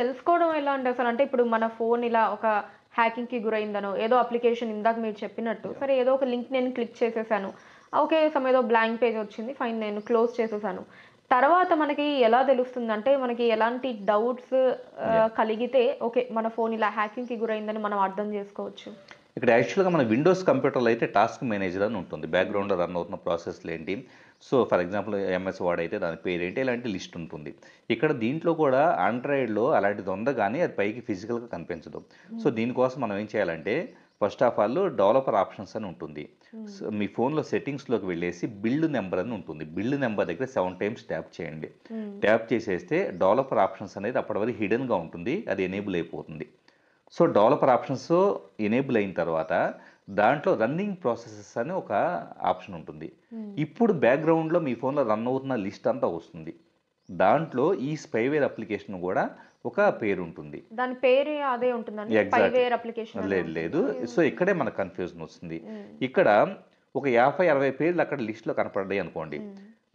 తెలుసుకోవడం ఎలా అంటే అసలు అంటే ఇప్పుడు మన ఫోన్ ఇలా ఒక హ్యాకింగ్కి గురైందనో ఏదో అప్లికేషన్ ఇందాక మీరు చెప్పినట్టు సరే ఏదో ఒక లింక్ నేను క్లిక్ చేసేసాను ఓకే సమ్ ఏదో బ్లాంక్ పేజ్ వచ్చింది ఫైన్ నేను క్లోజ్ చేసేసాను తర్వాత మనకి ఎలా తెలుస్తుంది అంటే మనకి ఎలాంటి డౌట్స్ uh, కలిగితే ఓకే మన ఫోన్ ఇలా హ్యాకింగ్కి గురైందని మనం అర్థం చేసుకోవచ్చు ఇక్కడ యాక్చువల్గా మన విండోస్ కంప్యూటర్లో అయితే టాస్క్ మేనేజర్ అని ఉంటుంది బ్యాక్గ్రౌండ్లో రన్ అవుతున్న ప్రాసెస్లు ఏంటి so for example MS Word అయితే దాని పేరేంటి ఇలాంటి లిస్ట్ ఉంటుంది ఇక్కడ దీంట్లో కూడా ఆండ్రాయిడ్లో అలాంటిది ఉందా కానీ అది పైకి ఫిజికల్గా కనిపించదు hmm. సో దీనికోసం మనం ఏం చేయాలంటే first of all developer options అని ఉంటుంది hmm. మీ ఫోన్లో సెట్టింగ్స్లోకి వెళ్ళేసి బిల్డ్ నెంబర్ అని ఉంటుంది బిల్డ్ నెంబర్ దగ్గర సెవెన్ టైమ్స్ ట్యాప్ చేయండి hmm. ట్యాప్ చేసేస్తే డెవలపర్ ఆప్షన్స్ అనేది అప్పటి వరకు హిడెన్గా ఉంటుంది అది ఎనేబుల్ అయిపోతుంది సో డెవలపర్ ఆప్షన్స్ ఎనేబుల్ అయిన తర్వాత దాంట్లో రన్నింగ్ ప్రాసెసెస్ అని ఒక ఆప్షన్ ఉంటుంది ఇప్పుడు బ్యాక్గ్రౌండ్లో మీ ఫోన్లో రన్ అవుతున్న లిస్ట్ అంతా వస్తుంది దాంట్లో ఈ స్పైవేర్ అప్లికేషన్ కూడా ఒక పేరు ఉంటుంది దాని పేరు అదే అప్లికేషన్ లేదు లేదు సో ఇక్కడే మనకు కన్ఫ్యూజన్ వస్తుంది ఇక్కడ ఒక యాభై అరవై పేర్లు అక్కడ లిస్ట్లో కనపడ్డాయి అనుకోండి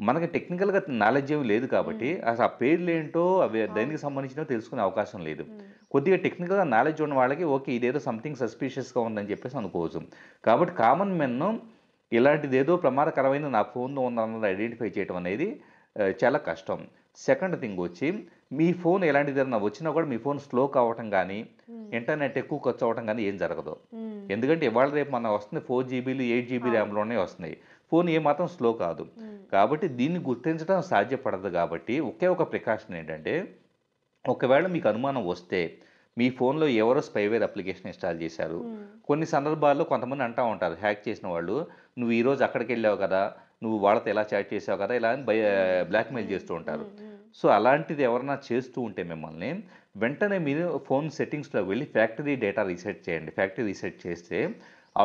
మనకి టెక్నికల్గా నాలెడ్జ్ ఏమి లేదు కాబట్టి అసలు ఆ పేర్లు ఏంటో అవి దేనికి సంబంధించినో తెలుసుకునే అవకాశం లేదు కొద్దిగా టెక్నికల్గా నాలెడ్జ్ ఉన్న వాళ్ళకి ఓకే ఇదేదో సంథింగ్ సస్పీషియస్గా ఉందని చెప్పేసి అనుకోవచ్చు కాబట్టి కామన్ మెన్ ఇలాంటిది ఏదో ప్రమాదకరమైన నా ఫోన్లో ఉందన్నది ఐడెంటిఫై చేయడం అనేది చాలా కష్టం సెకండ్ థింగ్ వచ్చి మీ ఫోన్ ఎలాంటిది ఏదైనా వచ్చినా కూడా మీ ఫోన్ స్లో కావటం కానీ ఇంటర్నెట్ hmm. ఎక్కువ ఖర్చు అవ్వటం కానీ ఏం జరగదు hmm. ఎందుకంటే ఇవాళ రేపు మన వస్తుంది ఫోర్ జీబీలు ఎయిట్ జీబీ ర్యామ్లోనే వస్తున్నాయి ఫోన్ ఏమాత్రం స్లో కాదు hmm. కాబట్టి దీన్ని గుర్తించడం సాధ్యపడదు కాబట్టి ఒకే ఒక ప్రికాషన్ ఏంటంటే ఒకవేళ మీకు అనుమానం వస్తే మీ ఫోన్లో ఎవరో స్పైవేర్ అప్లికేషన్ ఇన్స్టాల్ చేశారు కొన్ని సందర్భాల్లో కొంతమంది అంటూ ఉంటారు హ్యాక్ చేసిన వాళ్ళు నువ్వు ఈరోజు అక్కడికి వెళ్ళావు కదా నువ్వు వాళ్ళతో ఎలా చాట్ చేసావు కదా ఇలా అని బ్లాక్మెయిల్ చేస్తూ ఉంటారు సో అలాంటిది ఎవరైనా చేస్తూ ఉంటే మిమ్మల్ని వెంటనే మీరు ఫోన్ సెట్టింగ్స్లో వెళ్ళి ఫ్యాక్టరీ డేటా రీసెట్ చేయండి ఫ్యాక్టరీ రీసెట్ చేస్తే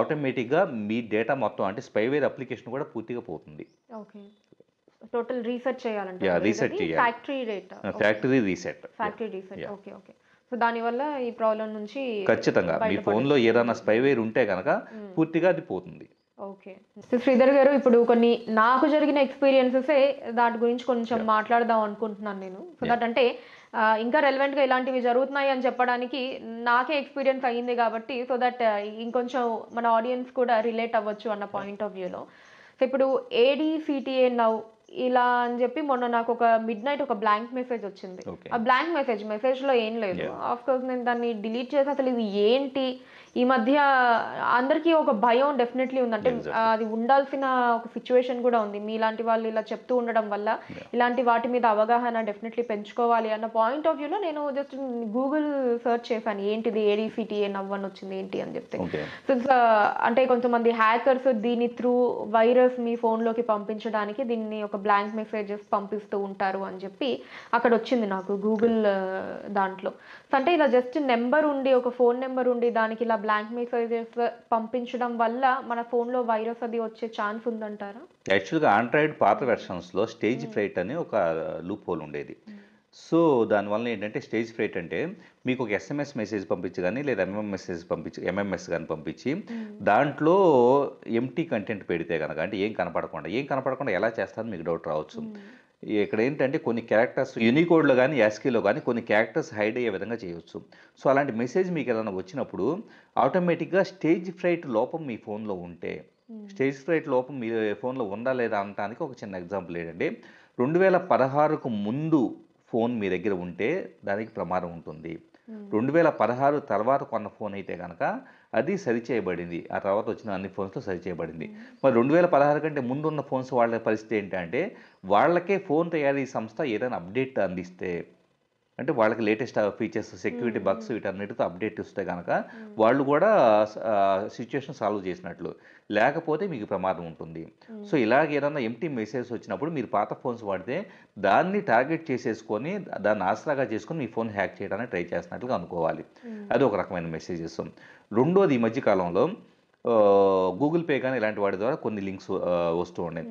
ఆటోమేటిక్గా మీ డేటా మొత్తం అంటే స్పైవేర్ అప్లికేషన్ కూడా పూర్తిగా పోతుంది టోటల్ రీసెట్ చేయాలంటే reset factory rate factory reset factory reset okay okay so దానివల్ల ఈ ప్రాబ్లం నుంచి ఖచ్చితంగా మీ ఫోన్లో ఏదైనా స్పైవేర్ ఉంటే కనుక hmm. పూర్తిగా అది పోతుంది ఓకే సో శ్రీధర్ గారు ఇప్పుడు కొన్ని నాకు జరిగిన ఎక్స్పీరియన్సెసే దాని గురించి కొంచెం మాట్లాడదాం అనుకుంటున్నాను నేను సో దట్ అంటే ఇంకా రెలవెంట్గా ఇలాంటివి జరుగుతున్నాయి అని చెప్పడానికి నాకే ఎక్స్పీరియన్స్ అయ్యింది కాబట్టి సో దట్ ఇంకొంచెం మన ఆడియన్స్ కూడా రిలేట్ అవ్వచ్చు అన్న పాయింట్ ఆఫ్ వ్యూలో సో ఇప్పుడు ఏడీసీటీఏ నౌ ఇలా అని చెప్పి మొన్న నాకు ఒక మిడ్ నైట్ ఒక బ్లాంక్ మెసేజ్ వచ్చింది ఆ బ్లాంక్ మెసేజ్ మెసేజ్ లో ఏం లేదు ఆఫ్ కోర్స్ నేను దాన్ని డిలీట్ చేసి అసలు ఇది ఏంటి ఈ మధ్య అందరికీ ఒక భయం డెఫినెట్లీ ఉందంటే అది ఉండాల్సిన ఒక సిచ్యువేషన్ కూడా ఉంది మీ ఇలాంటి వాళ్ళు ఇలా చెప్తూ ఉండడం వల్ల ఇలాంటి వాటి మీద అవగాహన డెఫినెట్లీ పెంచుకోవాలి అన్న పాయింట్ ఆఫ్ వ్యూలో నేను జస్ట్ గూగుల్ సర్చ్ చేశాను ఏంటిది ఏ నవ్వని వచ్చింది ఏంటి అని చెప్తే సో అంటే కొంతమంది హ్యాకర్స్ దీని త్రూ వైరస్ మీ ఫోన్లోకి పంపించడానికి దీన్ని ఒక బ్లాంక్ మెసేజెస్ పంపిస్తూ ఉంటారు అని చెప్పి అక్కడ వచ్చింది నాకు గూగుల్ uh, దాంట్లో అంటే ఇలా జస్ట్ నెంబర్ ఉండి ఒక ఫోన్ నెంబర్ ఉండి దానికి ఇలా బ్లాంక్ మెసేజెస్ పంపించడం వల్ల మన ఫోన్లో వైరస్ అది వచ్చే ఛాన్స్ ఉందంటారా యాక్చువల్గా ఆండ్రాయిడ్ పాత వెర్షన్స్లో స్టేజ్ ఫ్రైట్ అని ఒక లూప్ హోల్ ఉండేది సో దానివల్ల ఏంటంటే స్టేజ్ ఫ్రైట్ అంటే మీకు ఒక ఎస్ఎంఎస్ మెసేజ్ పంపించి కానీ లేదా ఎంఎం మెసేజ్ పంపించి ఎంఎంఎస్ కానీ పంపించి దాంట్లో ఎంటీ కంటెంట్ పెడితే కనుక అంటే ఏం కనపడకుండా ఏం కనపడకుండా ఎలా చేస్తా మీకు డౌట్ రావచ్చు ఇక్కడ ఏంటంటే కొన్ని క్యారెక్టర్స్ యూనికోడ్లో కానీ యాస్కీలో కానీ కొన్ని క్యారెక్టర్స్ హైడ్ అయ్యే విధంగా చేయవచ్చు సో అలాంటి మెసేజ్ మీకు ఏదైనా వచ్చినప్పుడు ఆటోమేటిక్గా స్టేజ్ ఫ్రైట్ లోపం మీ ఫోన్లో ఉంటే స్టేజ్ ఫ్రైట్ లోపం మీ ఫోన్లో ఉందా లేదా అనటానికి ఒక చిన్న ఎగ్జాంపుల్ ఏంటంటే రెండు వేల పదహారుకు ముందు ఫోన్ మీ దగ్గర ఉంటే దానికి ప్రమాదం ఉంటుంది రెండు వేల పదహారు తర్వాత కొన్న ఫోన్ అయితే కనుక అది సరిచేయబడింది ఆ తర్వాత వచ్చిన అన్ని ఫోన్స్లో సరిచేయబడింది మరి రెండు వేల పదహారు కంటే ముందున్న ఫోన్స్ వాళ్ళ పరిస్థితి ఏంటంటే వాళ్ళకే ఫోన్ తయారీ సంస్థ ఏదైనా అప్డేట్ అందిస్తే అంటే వాళ్ళకి లేటెస్ట్ ఫీచర్స్ సెక్యూరిటీ బగ్స్ వీటన్నిటితో అప్డేట్ ఇస్తే కనుక వాళ్ళు కూడా సిచ్యువేషన్ సాల్వ్ చేసినట్లు లేకపోతే మీకు ప్రమాదం ఉంటుంది సో ఇలాగ ఏదన్నా ఎంటీ మెసేజ్ వచ్చినప్పుడు మీరు పాత ఫోన్స్ వాడితే దాన్ని టార్గెట్ చేసేసుకొని దాన్ని ఆసరాగా చేసుకొని మీ ఫోన్ హ్యాక్ చేయడానికి ట్రై చేస్తున్నట్లుగా అనుకోవాలి అది ఒక రకమైన మెసేజెస్ రెండోది ఈ మధ్యకాలంలో గూగుల్ పే కానీ ఇలాంటి వాటి ద్వారా కొన్ని లింక్స్ వస్తూ ఉండే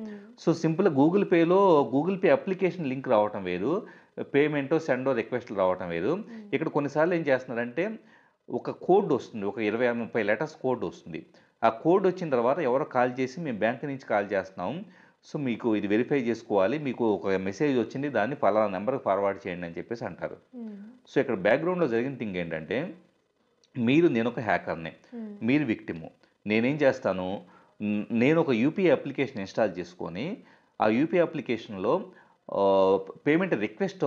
సో సింపుల్గా గూగుల్ పేలో గూగుల్ పే అప్లికేషన్ లింక్ రావటం వేరు పేమెంటో సెండో రిక్వెస్ట్లు రావటం లేదు ఇక్కడ కొన్నిసార్లు ఏం చేస్తున్నారంటే ఒక కోడ్ వస్తుంది ఒక ఇరవై ముప్పై లెటర్స్ కోడ్ వస్తుంది ఆ కోడ్ వచ్చిన తర్వాత ఎవరో కాల్ చేసి మేము బ్యాంక్ నుంచి కాల్ చేస్తున్నాం సో మీకు ఇది వెరిఫై చేసుకోవాలి మీకు ఒక మెసేజ్ వచ్చింది దాన్ని ఫలానా నెంబర్కి ఫార్వర్డ్ చేయండి అని చెప్పేసి అంటారు సో ఇక్కడ బ్యాక్గ్రౌండ్లో జరిగిన థింగ్ ఏంటంటే మీరు నేను ఒక హ్యాకర్నే మీరు విక్టిము నేనేం చేస్తాను నేను ఒక యూపీఐ అప్లికేషన్ ఇన్స్టాల్ చేసుకొని ఆ యూపీఐ అప్లికేషన్లో పేమెంట్ రిక్వెస్ట్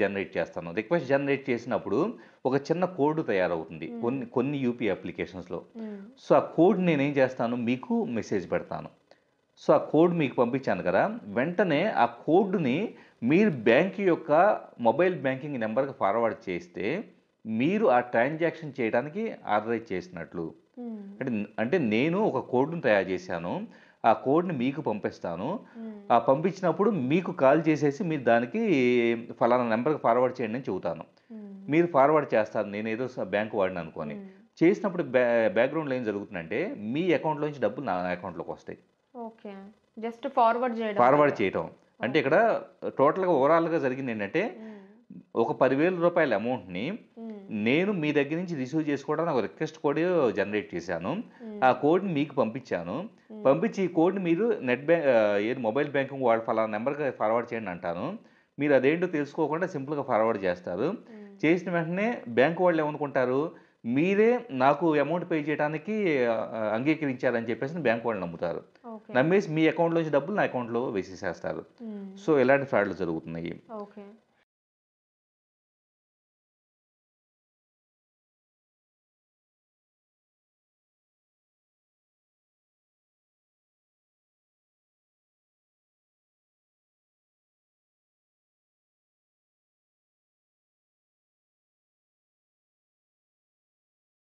జనరేట్ చేస్తాను రిక్వెస్ట్ జనరేట్ చేసినప్పుడు ఒక చిన్న కోడ్ తయారవుతుంది కొన్ని కొన్ని యూపీ అప్లికేషన్స్లో సో ఆ కోడ్ నేనేం చేస్తాను మీకు మెసేజ్ పెడతాను సో ఆ కోడ్ మీకు పంపించాను కదా వెంటనే ఆ కోడ్ని మీరు బ్యాంక్ యొక్క మొబైల్ బ్యాంకింగ్ నెంబర్కి ఫార్వర్డ్ చేస్తే మీరు ఆ ట్రాన్సాక్షన్ చేయడానికి ఆథరైజ్ చేసినట్లు అంటే అంటే నేను ఒక కోడ్ను తయారు చేశాను ఆ కోడ్ని మీకు పంపిస్తాను ఆ పంపించినప్పుడు మీకు కాల్ చేసేసి మీరు దానికి ఫలానా నెంబర్కి ఫార్వర్డ్ చేయండి అని చెబుతాను మీరు ఫార్వర్డ్ చేస్తారు నేను ఏదో బ్యాంకు వాడిని అనుకోని చేసినప్పుడు బ్యా బ్యాక్గ్రౌండ్లో ఏం జరుగుతుందంటే మీ అకౌంట్లో నుంచి డబ్బులు నా అకౌంట్లోకి వస్తాయి ఓకే జస్ట్ ఫార్వర్డ్ చేయడం ఫార్వర్డ్ చేయడం అంటే ఇక్కడ టోటల్గా ఓవరాల్గా జరిగింది ఏంటంటే ఒక పదివేల రూపాయల అమౌంట్ని నేను మీ దగ్గర నుంచి రిసీవ్ చేసుకోవడానికి ఒక రిక్వెస్ట్ కూడా జనరేట్ చేశాను ఆ కోడ్ని మీకు పంపించాను పంపించి ఈ కోడ్ని మీరు నెట్ బ్యాంక్ ఏది మొబైల్ బ్యాంకింగ్ వాళ్ళ ఫలా నెంబర్కి ఫార్వర్డ్ చేయండి అంటాను మీరు అదేంటో తెలుసుకోకుండా సింపుల్గా ఫార్వర్డ్ చేస్తారు చేసిన వెంటనే బ్యాంక్ వాళ్ళు ఏమనుకుంటారు మీరే నాకు అమౌంట్ పే చేయడానికి అంగీకరించారని చెప్పేసి బ్యాంక్ వాళ్ళు నమ్ముతారు నమ్మేసి మీ అకౌంట్లోంచి డబ్బులు నా అకౌంట్లో వేసేసేస్తారు సో ఇలాంటి ఫ్రాడ్లు జరుగుతున్నాయి